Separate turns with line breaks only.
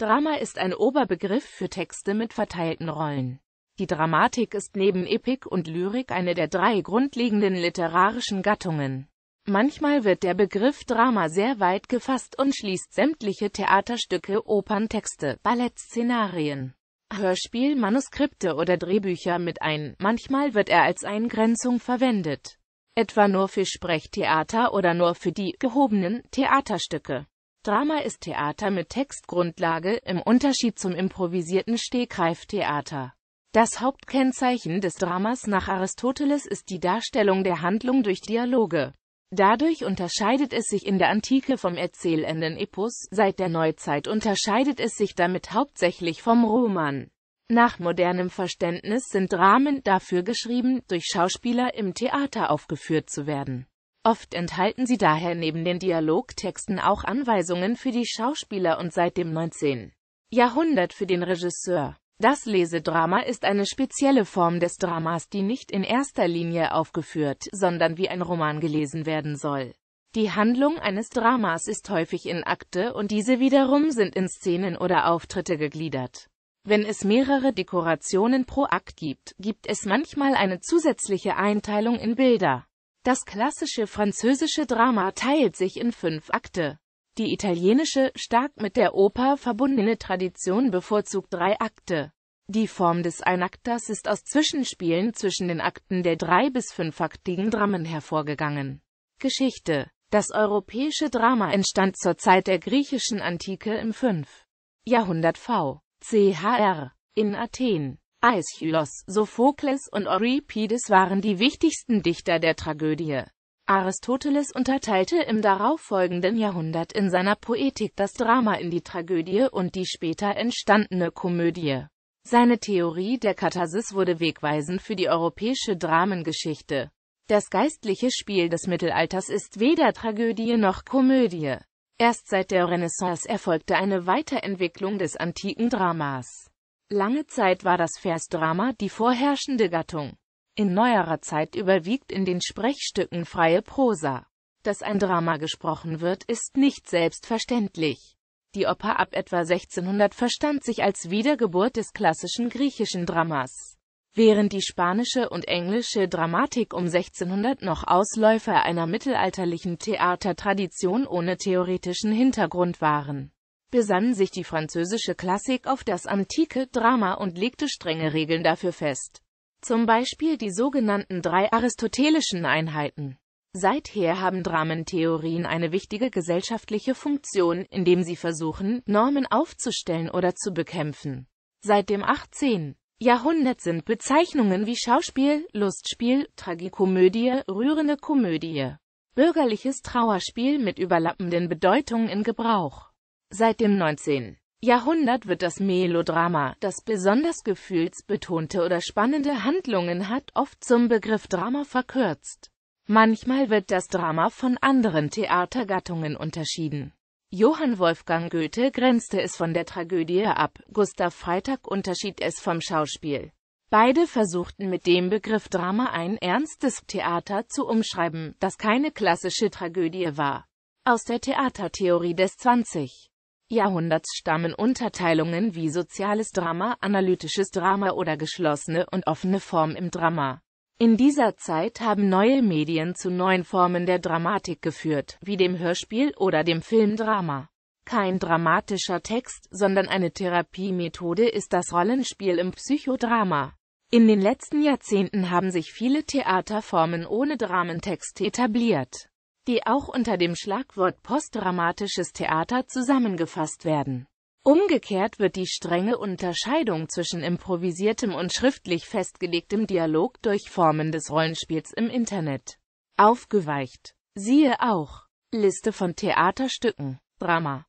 Drama ist ein Oberbegriff für Texte mit verteilten Rollen. Die Dramatik ist neben Epik und Lyrik eine der drei grundlegenden literarischen Gattungen. Manchmal wird der Begriff Drama sehr weit gefasst und schließt sämtliche Theaterstücke, Operntexte, Ballettszenarien, Hörspiel, Manuskripte oder Drehbücher mit ein, manchmal wird er als Eingrenzung verwendet, etwa nur für Sprechtheater oder nur für die gehobenen Theaterstücke. Drama ist Theater mit Textgrundlage, im Unterschied zum improvisierten Stehgreiftheater. Das Hauptkennzeichen des Dramas nach Aristoteles ist die Darstellung der Handlung durch Dialoge. Dadurch unterscheidet es sich in der Antike vom erzählenden Epos, seit der Neuzeit unterscheidet es sich damit hauptsächlich vom Roman. Nach modernem Verständnis sind Dramen dafür geschrieben, durch Schauspieler im Theater aufgeführt zu werden. Oft enthalten sie daher neben den Dialogtexten auch Anweisungen für die Schauspieler und seit dem 19. Jahrhundert für den Regisseur. Das Lesedrama ist eine spezielle Form des Dramas, die nicht in erster Linie aufgeführt, sondern wie ein Roman gelesen werden soll. Die Handlung eines Dramas ist häufig in Akte und diese wiederum sind in Szenen oder Auftritte gegliedert. Wenn es mehrere Dekorationen pro Akt gibt, gibt es manchmal eine zusätzliche Einteilung in Bilder. Das klassische französische Drama teilt sich in fünf Akte. Die italienische, stark mit der Oper verbundene Tradition bevorzugt drei Akte. Die Form des Einakters ist aus Zwischenspielen zwischen den Akten der drei- bis fünfaktigen Dramen hervorgegangen. Geschichte Das europäische Drama entstand zur Zeit der griechischen Antike im 5. Jahrhundert v. chr. in Athen. Aeschylus, Sophokles und Euripides waren die wichtigsten Dichter der Tragödie. Aristoteles unterteilte im darauffolgenden Jahrhundert in seiner Poetik das Drama in die Tragödie und die später entstandene Komödie. Seine Theorie der Katharsis wurde wegweisend für die europäische Dramengeschichte. Das geistliche Spiel des Mittelalters ist weder Tragödie noch Komödie. Erst seit der Renaissance erfolgte eine Weiterentwicklung des antiken Dramas. Lange Zeit war das Versdrama die vorherrschende Gattung. In neuerer Zeit überwiegt in den Sprechstücken freie Prosa. Dass ein Drama gesprochen wird, ist nicht selbstverständlich. Die Oper ab etwa 1600 verstand sich als Wiedergeburt des klassischen griechischen Dramas. Während die spanische und englische Dramatik um 1600 noch Ausläufer einer mittelalterlichen Theatertradition ohne theoretischen Hintergrund waren besann sich die französische Klassik auf das antike Drama und legte strenge Regeln dafür fest. Zum Beispiel die sogenannten drei aristotelischen Einheiten. Seither haben Dramentheorien eine wichtige gesellschaftliche Funktion, indem sie versuchen, Normen aufzustellen oder zu bekämpfen. Seit dem 18. Jahrhundert sind Bezeichnungen wie Schauspiel, Lustspiel, Tragikomödie, rührende Komödie, bürgerliches Trauerspiel mit überlappenden Bedeutungen in Gebrauch. Seit dem 19. Jahrhundert wird das Melodrama, das besonders gefühlsbetonte oder spannende Handlungen hat, oft zum Begriff Drama verkürzt. Manchmal wird das Drama von anderen Theatergattungen unterschieden. Johann Wolfgang Goethe grenzte es von der Tragödie ab, Gustav Freitag unterschied es vom Schauspiel. Beide versuchten mit dem Begriff Drama ein ernstes Theater zu umschreiben, das keine klassische Tragödie war. Aus der Theatertheorie des 20. Jahrhunderts stammen Unterteilungen wie soziales Drama, analytisches Drama oder geschlossene und offene Form im Drama. In dieser Zeit haben neue Medien zu neuen Formen der Dramatik geführt, wie dem Hörspiel oder dem Filmdrama. Kein dramatischer Text, sondern eine Therapiemethode ist das Rollenspiel im Psychodrama. In den letzten Jahrzehnten haben sich viele Theaterformen ohne Dramentext etabliert die auch unter dem Schlagwort postdramatisches Theater zusammengefasst werden. Umgekehrt wird die strenge Unterscheidung zwischen improvisiertem und schriftlich festgelegtem Dialog durch Formen des Rollenspiels im Internet aufgeweicht. Siehe auch Liste von Theaterstücken Drama